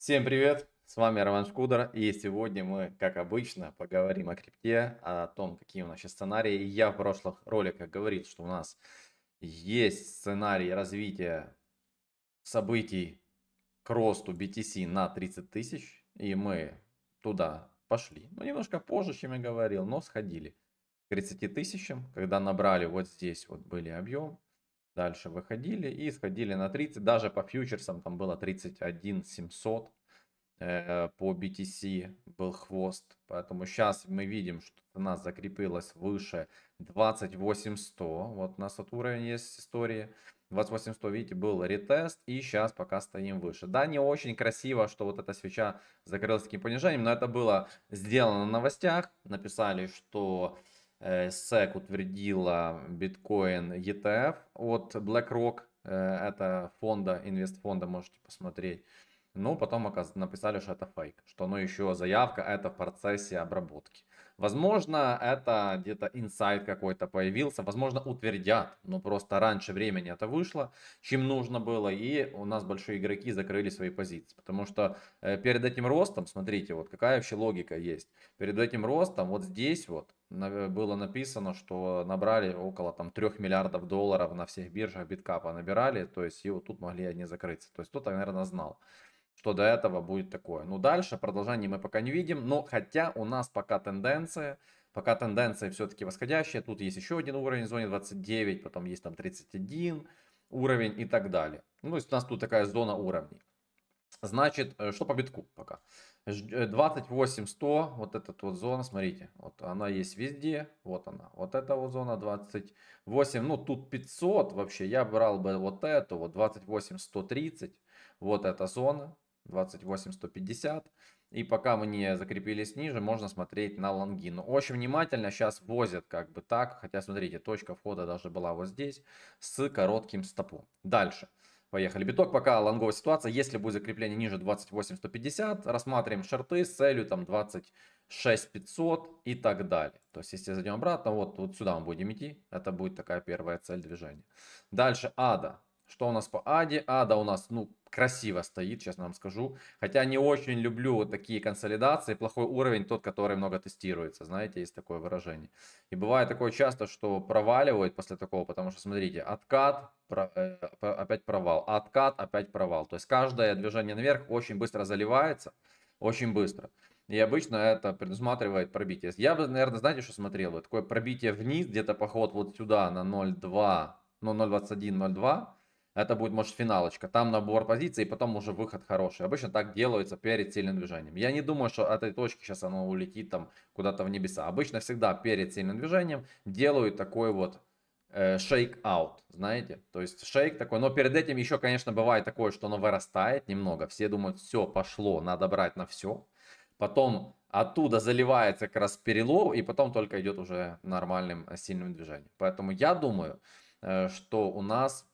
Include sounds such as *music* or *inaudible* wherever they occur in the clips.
Всем привет! С вами Роман Шкудер, и сегодня мы, как обычно, поговорим о крипте, о том, какие у нас сейчас сценарии. Я в прошлых роликах говорил, что у нас есть сценарий развития событий к росту BTC на 30 тысяч, и мы туда пошли. Ну, немножко позже, чем я говорил, но сходили к 30 тысячам, когда набрали вот здесь вот были объем, дальше выходили и сходили на 30, даже по фьючерсам там было 31 700 э, по BTC был хвост, поэтому сейчас мы видим, что цена закрепилась выше 28100, вот у нас вот уровень есть истории, 28100, видите, был ретест, и сейчас пока стоим выше. Да, не очень красиво, что вот эта свеча закрылась таким понижением, но это было сделано на новостях, написали, что SEC э, утвердила биткоин ETF от BlackRock. Э, это фонда, инвестфонда, можете посмотреть. Ну, потом написали, что это фейк, что оно ну, еще заявка, это в процессе обработки. Возможно, это где-то инсайт какой-то появился, возможно, утвердят, но просто раньше времени это вышло, чем нужно было, и у нас большие игроки закрыли свои позиции. Потому что э, перед этим ростом, смотрите, вот какая вообще логика есть, перед этим ростом вот здесь вот было написано, что набрали около там 3 миллиардов долларов на всех биржах биткапа набирали, то есть и вот тут могли они закрыться. То есть кто-то, наверное, знал, что до этого будет такое. Ну дальше продолжение мы пока не видим, но хотя у нас пока тенденция, пока тенденция все-таки восходящая, тут есть еще один уровень в зоне 29, потом есть там 31 уровень и так далее. Ну то есть у нас тут такая зона уровней. Значит, э, что по битку пока? 28100, э, вот этот вот зона, смотрите, вот она есть везде, вот она, вот эта вот зона 28, ну тут 500 вообще, я брал бы вот эту, вот 28130, вот эта зона, 28150, и пока мы не закрепились ниже, можно смотреть на лонги. Но очень внимательно сейчас возят как бы так, хотя смотрите, точка входа даже была вот здесь, с коротким стопом. Дальше. Поехали. Биток пока лонговая ситуация. Если будет закрепление ниже 28-150, рассматриваем шарты с целью там 26-500 и так далее. То есть, если зайдем обратно, вот, вот сюда мы будем идти. Это будет такая первая цель движения. Дальше ада. Что у нас по Аде? Ада у нас, ну, красиво стоит, честно вам скажу. Хотя не очень люблю вот такие консолидации. Плохой уровень тот, который много тестируется. Знаете, есть такое выражение. И бывает такое часто, что проваливают после такого, потому что, смотрите, откат, про, э, опять провал, откат, опять провал. То есть каждое движение наверх очень быстро заливается, очень быстро. И обычно это предусматривает пробитие. Я бы, наверное, знаете, что смотрел? Вот такое пробитие вниз, где-то поход вот сюда на 0,2, ну 0,21, 0,2 это будет, может, финалочка. Там набор позиций, и потом уже выход хороший. Обычно так делается перед сильным движением. Я не думаю, что от этой точки сейчас оно улетит там куда-то в небеса. Обычно всегда перед сильным движением делают такой вот э, шейк-аут, знаете, то есть шейк такой, но перед этим еще, конечно, бывает такое, что оно вырастает немного, все думают, все, пошло, надо брать на все, потом оттуда заливается как раз перелов, и потом только идет уже нормальным э, сильным движением. Поэтому я думаю, э, что у нас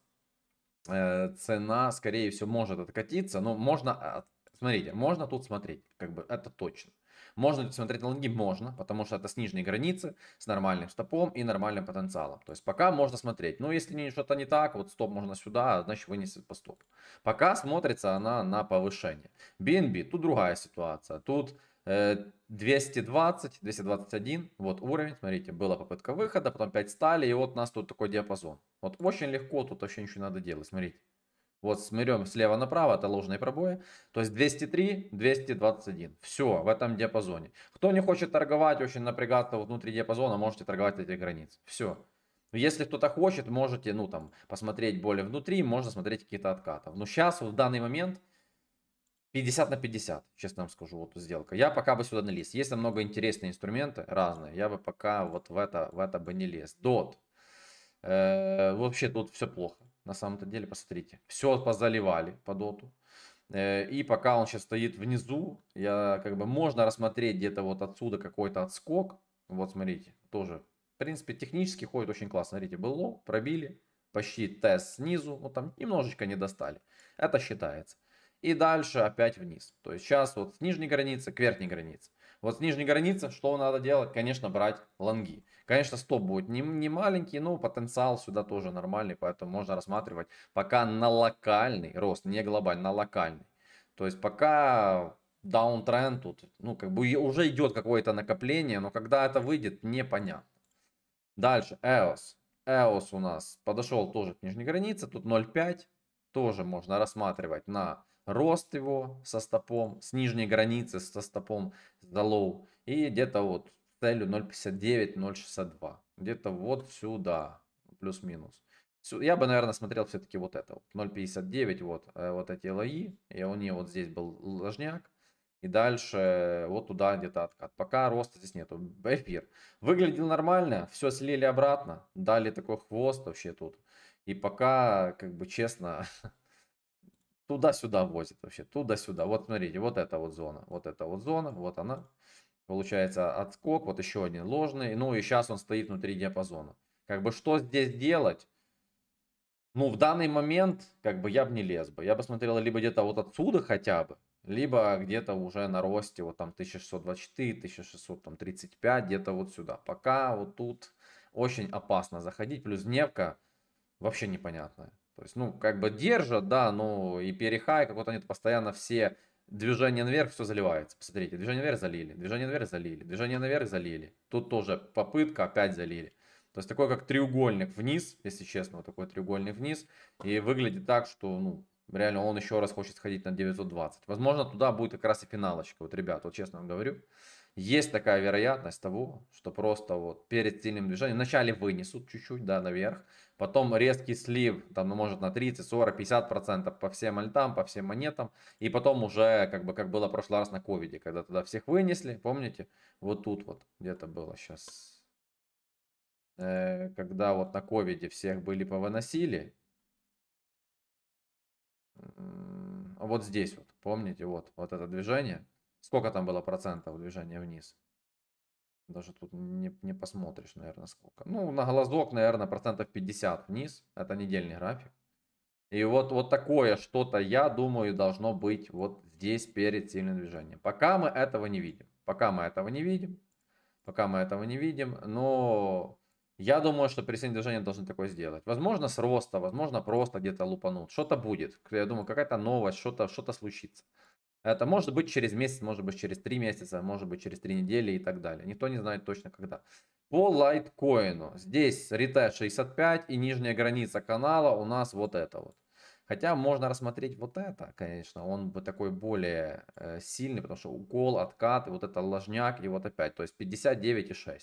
Э, цена, скорее всего, может откатиться. Но можно, а, смотрите, можно тут смотреть, как бы это точно. Можно ли смотреть на лонги? Можно, потому что это с нижней границы с нормальным стопом и нормальным потенциалом. То есть пока можно смотреть. Но если что-то не так, вот стоп можно сюда, значит вынесет по стопу. Пока смотрится она на повышение. BNB, тут другая ситуация. Тут 220, э, 221, вот уровень, смотрите, была попытка выхода, потом 5 стали, и вот у нас тут такой диапазон. Вот очень легко, тут вообще ничего не надо делать, смотрите. Вот смотрим слева направо, это ложные пробои. То есть 203, 221. Все в этом диапазоне. Кто не хочет торговать, очень напрягаться внутри диапазона, можете торговать эти границы. Все. Если кто-то хочет, можете, ну там, посмотреть более внутри, можно смотреть какие-то откаты. Но сейчас, вот, в данный момент, 50 на 50, честно вам скажу, вот сделка. Я пока бы сюда не лез. Есть много интересные инструменты, разные. Я бы пока вот в это, в это бы не лез. Дот. Э, вообще тут все плохо. На самом-то деле, посмотрите. Все позаливали по доту. Э, и пока он сейчас стоит внизу, я как бы можно рассмотреть где-то вот отсюда какой-то отскок. Вот смотрите, тоже. В принципе, технически ходит очень классно. Смотрите, был лоу, пробили. Почти тест снизу. Вот ну там немножечко не достали. Это считается и дальше опять вниз. То есть сейчас вот с нижней границы к верхней границе. Вот с нижней границы что надо делать? Конечно, брать лонги. Конечно, стоп будет не, не маленький, но потенциал сюда тоже нормальный, поэтому можно рассматривать пока на локальный рост, не глобальный, на локальный. То есть пока даунтренд тут, ну как бы уже идет какое-то накопление, но когда это выйдет, непонятно. Дальше, EOS. EOS у нас подошел тоже к нижней границе, тут 0.5, тоже можно рассматривать на рост его со стопом, с нижней границы со стопом, за лоу, и где-то вот с целью 0.59-0.62, где-то вот сюда, плюс-минус. Я бы, наверное, смотрел все-таки вот это. 0.59, вот, э, вот эти лои. И у нее вот здесь был ложняк. И дальше вот туда где-то откат. Пока роста здесь нету. *laughs* Эфир. Выглядел нормально. Все слили обратно. Дали такой хвост вообще тут. И пока, как бы честно, *laughs* туда-сюда возит вообще, туда-сюда. Вот смотрите, вот эта вот зона, вот эта вот зона, вот она. Получается отскок, вот еще один ложный. Ну и сейчас он стоит внутри диапазона. Как бы что здесь делать? Ну, в данный момент, как бы я бы не лез бы. Я бы смотрел либо где-то вот отсюда хотя бы, либо где-то уже на росте, вот там 1624, 1635, где-то вот сюда. Пока вот тут очень опасно заходить, плюс нефка вообще непонятная. То есть, ну, как бы держат, да, ну, и перехай какой-то нет, постоянно все движение наверх, все заливается. Посмотрите, движение наверх залили, движение наверх залили, движение наверх залили. Тут тоже попытка, опять залили. То есть, такой как треугольник вниз, если честно, вот такой треугольник вниз. И выглядит так, что, ну, реально он еще раз хочет сходить на 920. Возможно, туда будет как раз и финалочка. Вот, ребят, вот честно вам говорю есть такая вероятность того, что просто вот перед сильным движением вначале вынесут чуть-чуть, да, наверх, потом резкий слив, там, ну, может, на 30, 40, 50 процентов по всем альтам, по всем монетам, и потом уже, как бы, как было в прошлый раз на ковиде, когда тогда всех вынесли, помните, вот тут вот где-то было сейчас, э, когда вот на ковиде всех были повыносили, вот здесь вот, помните, вот, вот это движение, Сколько там было процентов движения вниз? Даже тут не, не посмотришь, наверное, сколько. Ну, на глазок, наверное, процентов 50 вниз. Это недельный график. И вот, вот такое что-то, я думаю, должно быть вот здесь перед сильным движением. Пока мы этого не видим. Пока мы этого не видим. Пока мы этого не видим. Но я думаю, что при сильном движении должны такое сделать. Возможно, с роста, возможно, просто где-то лупанут. Что-то будет. Я думаю, какая-то новость, что-то что случится. Это может быть через месяц, может быть через три месяца, может быть через три недели и так далее. Никто не знает точно когда. По лайткоину. Здесь ритест 65 и нижняя граница канала у нас вот это вот. Хотя можно рассмотреть вот это, конечно, он бы такой более э, сильный, потому что укол, откат, и вот это ложняк, и вот опять, то есть 59,6.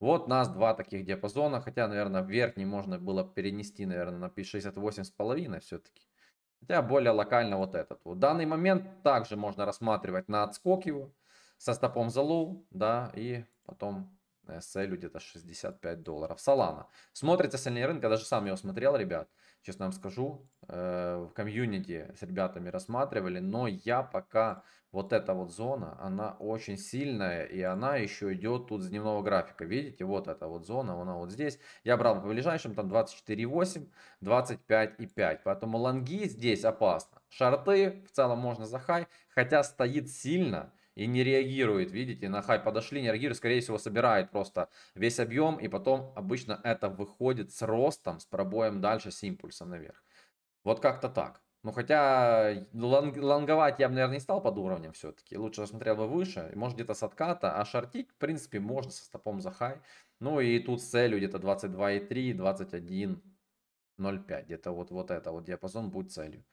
Вот нас два таких диапазона, хотя, наверное, верхний можно было перенести, наверное, на 68,5 все-таки. Хотя более локально вот этот. В данный момент также можно рассматривать на отскок его со стопом залу да, и потом SL где-то 65 долларов. Solana. Смотрите остальные рынка, даже сам его смотрел, ребят. Честно вам скажу, э, в комьюнити с ребятами рассматривали, но я пока вот эта вот зона, она очень сильная, и она еще идет тут с дневного графика. Видите, вот эта вот зона, она вот здесь. Я брал по ближайшим, там 24,8, 25,5. Поэтому лонги здесь опасно. Шарты в целом можно за хай, хотя стоит сильно и не реагирует, видите, на хай подошли, не реагирует, скорее всего собирает просто весь объем, и потом обычно это выходит с ростом, с пробоем дальше, с импульсом наверх. Вот как-то так. Ну, хотя лонг, лонговать я бы, наверное, не стал под уровнем все-таки. Лучше смотрел бы выше. Может, где-то с отката. А шортить, в принципе, можно со стопом за хай. Ну, и тут с целью где-то 22,3, 21,05. Где-то вот, вот это вот диапазон будет целью.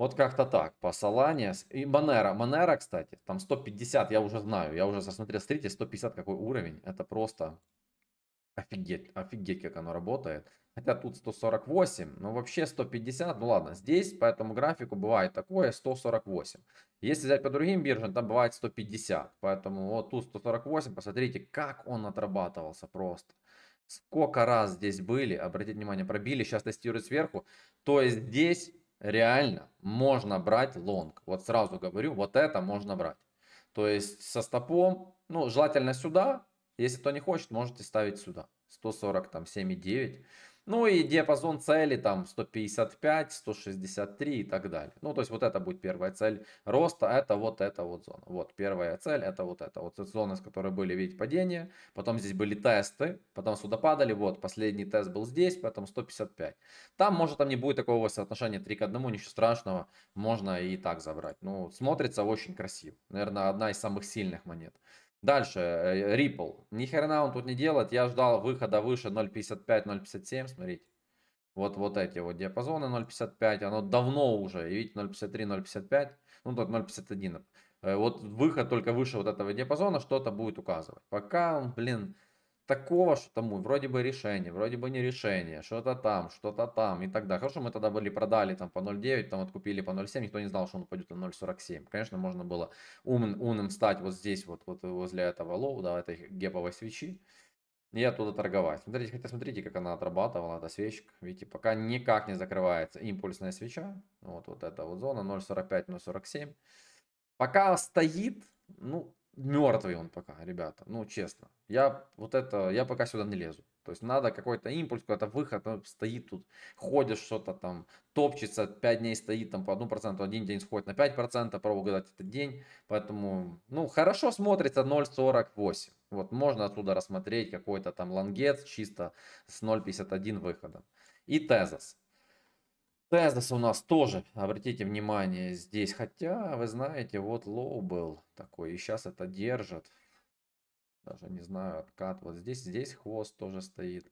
Вот как-то так. По Solana и манера, манера, кстати, там 150, я уже знаю. Я уже смотрел, смотрите, 150 какой уровень. Это просто офигеть, офигеть, как оно работает. Хотя тут 148, но вообще 150, ну ладно, здесь по этому графику бывает такое 148. Если взять по другим биржам, там бывает 150, поэтому вот тут 148, посмотрите, как он отрабатывался просто. Сколько раз здесь были, обратите внимание, пробили, сейчас тестируют сверху. То есть здесь реально можно брать лонг. Вот сразу говорю, вот это можно брать. То есть со стопом, ну, желательно сюда. Если кто не хочет, можете ставить сюда. 140, там, 7,9. Ну и диапазон цели там 155, 163 и так далее. Ну, то есть вот это будет первая цель роста, это вот эта вот зона. Вот первая цель, это вот эта вот зона, с которой были, видеть падения. Потом здесь были тесты, потом сюда падали, вот, последний тест был здесь, поэтому 155. Там, может, там не будет такого соотношения 3 к 1, ничего страшного, можно и так забрать. Ну, смотрится очень красиво. Наверное, одна из самых сильных монет. Дальше, э, Ripple. Ни хрена он тут не делает. Я ждал выхода выше 0.55-0.57, смотрите. Вот, вот эти вот диапазоны 0.55, оно давно уже, и видите, 0.53-0.55, ну тут 0.51. Э, вот выход только выше вот этого диапазона что-то будет указывать. Пока он, блин, такого, что то мы вроде бы решение, вроде бы не решение, что-то там, что-то там и так далее. Хорошо, мы тогда были продали там по 0,9, там откупили по 0,7, никто не знал, что он упадет на 0,47. Конечно, можно было ум, умным стать вот здесь, вот, вот возле этого лоу, да, этой геповой свечи, и оттуда торговать. Смотрите, хотя смотрите, как она отрабатывала, эта свечка. Видите, пока никак не закрывается импульсная свеча. Вот, вот эта вот зона 0.45, 0.47. Пока стоит, ну, мертвый он пока, ребята, ну честно. Я вот это, я пока сюда не лезу. То есть надо какой-то импульс, какой-то выход, он ну, стоит тут, ходишь что-то там, топчется, 5 дней стоит там по 1%, один день сходит на 5%, пробовал гадать этот день, поэтому, ну, хорошо смотрится 0.48. Вот можно отсюда рассмотреть какой-то там лангет чисто с 0.51 выходом. И тезос. Тезос у нас тоже, обратите внимание, здесь. Хотя, вы знаете, вот лоу был такой, и сейчас это держит. Даже не знаю, откат. Вот здесь, здесь хвост тоже стоит.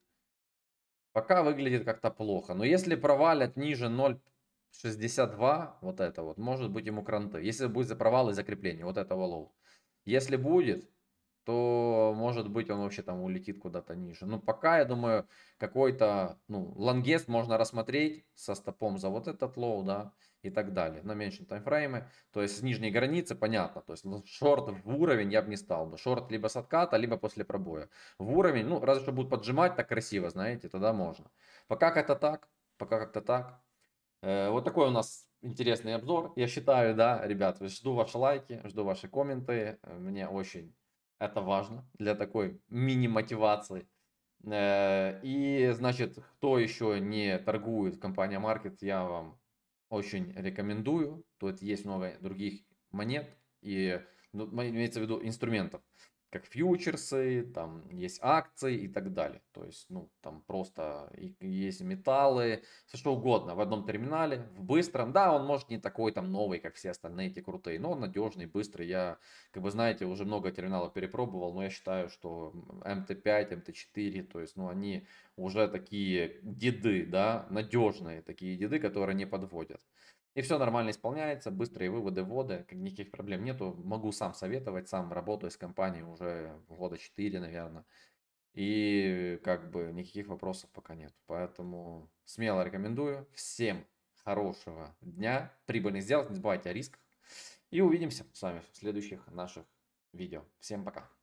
Пока выглядит как-то плохо. Но если провалят ниже 0.62, вот это вот, может быть ему кранты. Если будет за провал и закрепление, вот этого лоу. Если будет, то, может быть, он вообще там улетит куда-то ниже. Ну, пока, я думаю, какой-то, ну, лонгест можно рассмотреть со стопом за вот этот лоу, да, и так далее, на меньшем таймфрейме. То есть с нижней границы понятно, то есть шорт в уровень я бы не стал бы. Шорт либо с отката, либо после пробоя. В уровень, ну, разве что будут поджимать так красиво, знаете, тогда можно. Пока как-то так, пока как-то так. Э, вот такой у нас интересный обзор, я считаю, да, ребят. Жду ваши лайки, жду ваши комменты. Мне очень это важно для такой мини-мотивации. Э, и, значит, кто еще не торгует компания Market, я вам очень рекомендую. Тут есть много других монет и ну, имеется в виду инструментов как фьючерсы, там есть акции и так далее. То есть, ну, там просто есть металлы, все что угодно в одном терминале, в быстром. Да, он может не такой там новый, как все остальные эти крутые, но он надежный, быстрый. Я, как бы знаете, уже много терминалов перепробовал, но я считаю, что MT5, MT4, то есть, ну, они уже такие деды, да, надежные такие деды, которые не подводят. И все нормально исполняется, быстрые выводы, вводы, никаких проблем нету. Могу сам советовать, сам работаю с компанией уже года 4, наверное. И как бы никаких вопросов пока нет. Поэтому смело рекомендую. Всем хорошего дня, прибыльных сделок, не забывайте о рисках. И увидимся с вами в следующих наших видео. Всем пока.